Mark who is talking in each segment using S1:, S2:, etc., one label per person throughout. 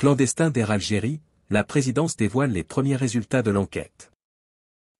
S1: Clandestin d'Air Algérie, la présidence dévoile les premiers résultats de l'enquête.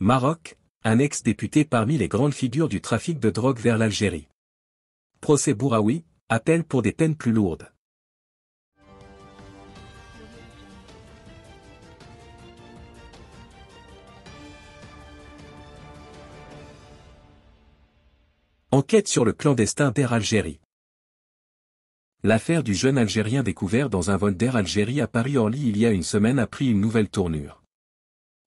S1: Maroc, un ex-député parmi les grandes figures du trafic de drogue vers l'Algérie. Procès Bouraoui, appel pour des peines plus lourdes. Enquête sur le clandestin d'Air Algérie. L'affaire du jeune Algérien découvert dans un vol d'Air Algérie à Paris-Orly il y a une semaine a pris une nouvelle tournure.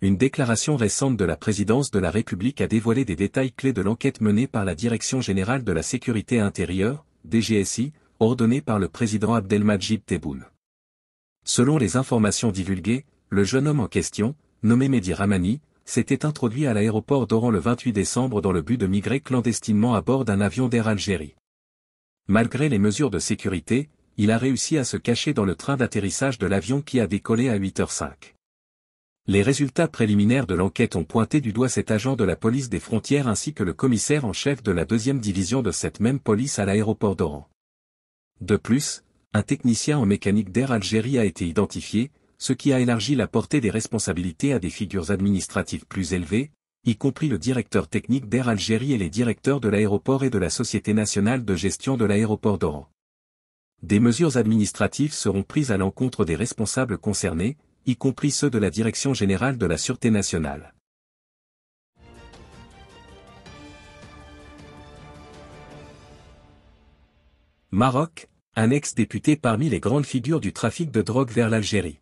S1: Une déclaration récente de la présidence de la République a dévoilé des détails clés de l'enquête menée par la Direction générale de la sécurité intérieure, DGSI, ordonnée par le président Abdelmajid Tebboune. Selon les informations divulguées, le jeune homme en question, nommé Mehdi Ramani, s'était introduit à l'aéroport d'Oran le 28 décembre dans le but de migrer clandestinement à bord d'un avion d'Air Algérie. Malgré les mesures de sécurité, il a réussi à se cacher dans le train d'atterrissage de l'avion qui a décollé à 8h05. Les résultats préliminaires de l'enquête ont pointé du doigt cet agent de la police des frontières ainsi que le commissaire en chef de la deuxième division de cette même police à l'aéroport d'Oran. De plus, un technicien en mécanique d'air Algérie a été identifié, ce qui a élargi la portée des responsabilités à des figures administratives plus élevées, y compris le directeur technique d'Air Algérie et les directeurs de l'aéroport et de la Société nationale de gestion de l'aéroport d'Oran. Des mesures administratives seront prises à l'encontre des responsables concernés, y compris ceux de la Direction générale de la Sûreté nationale. Maroc, un ex-député parmi les grandes figures du trafic de drogue vers l'Algérie.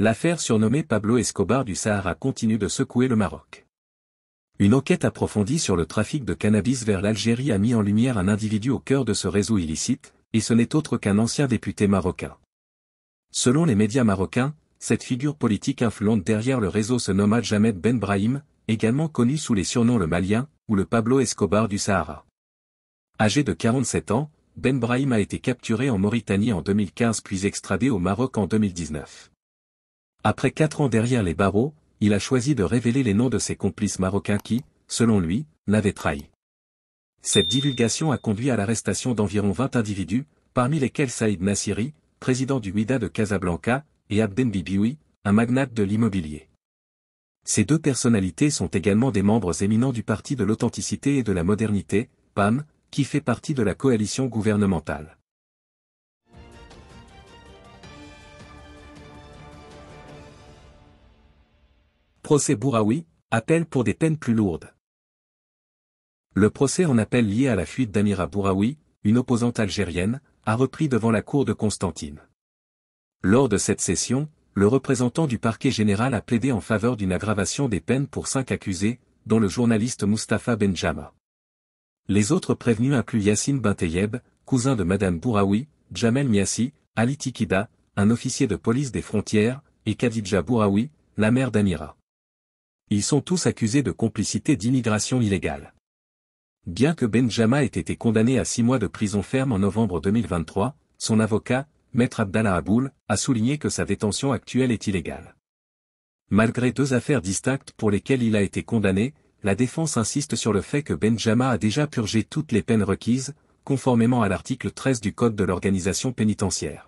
S1: L'affaire surnommée Pablo Escobar du Sahara continue de secouer le Maroc. Une enquête approfondie sur le trafic de cannabis vers l'Algérie a mis en lumière un individu au cœur de ce réseau illicite, et ce n'est autre qu'un ancien député marocain. Selon les médias marocains, cette figure politique influente derrière le réseau se nomma Jamed Ben Brahim, également connu sous les surnoms le Malien, ou le Pablo Escobar du Sahara. Âgé de 47 ans, Ben Brahim a été capturé en Mauritanie en 2015 puis extradé au Maroc en 2019. Après quatre ans derrière les barreaux, il a choisi de révéler les noms de ses complices marocains qui, selon lui, l'avaient trahi. Cette divulgation a conduit à l'arrestation d'environ 20 individus, parmi lesquels Saïd Nassiri, président du Ouida de Casablanca, et Abden Bibioui, un magnate de l'immobilier. Ces deux personnalités sont également des membres éminents du Parti de l'authenticité et de la modernité, PAM, qui fait partie de la coalition gouvernementale. Procès Bouraoui, appel pour des peines plus lourdes. Le procès en appel lié à la fuite d'Amira Bouraoui, une opposante algérienne, a repris devant la cour de Constantine. Lors de cette session, le représentant du parquet général a plaidé en faveur d'une aggravation des peines pour cinq accusés, dont le journaliste Mustapha Benjama. Les autres prévenus incluent Yassine Benteyeb, cousin de Madame Bouraoui, Jamel Miassi, Ali Tikida, un officier de police des frontières, et Khadija Bouraoui, la mère d'Amira. Ils sont tous accusés de complicité d'immigration illégale. Bien que Benjama ait été condamné à six mois de prison ferme en novembre 2023, son avocat, Maître Abdallah Aboul, a souligné que sa détention actuelle est illégale. Malgré deux affaires distinctes pour lesquelles il a été condamné, la défense insiste sur le fait que Benjama a déjà purgé toutes les peines requises, conformément à l'article 13 du Code de l'organisation pénitentiaire.